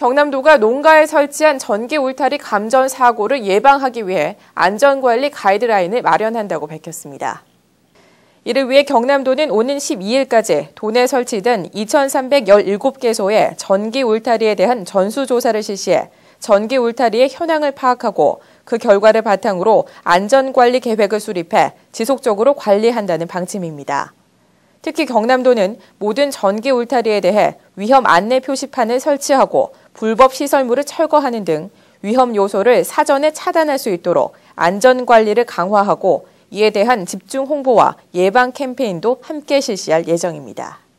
경남도가 농가에 설치한 전기 울타리 감전 사고를 예방하기 위해 안전관리 가이드라인을 마련한다고 밝혔습니다. 이를 위해 경남도는 오는 12일까지 도내 설치된 2,317개소의 전기 울타리에 대한 전수조사를 실시해 전기 울타리의 현황을 파악하고 그 결과를 바탕으로 안전관리 계획을 수립해 지속적으로 관리한다는 방침입니다. 특히 경남도는 모든 전기 울타리에 대해 위험 안내 표시판을 설치하고 불법 시설물을 철거하는 등 위험 요소를 사전에 차단할 수 있도록 안전관리를 강화하고 이에 대한 집중 홍보와 예방 캠페인도 함께 실시할 예정입니다.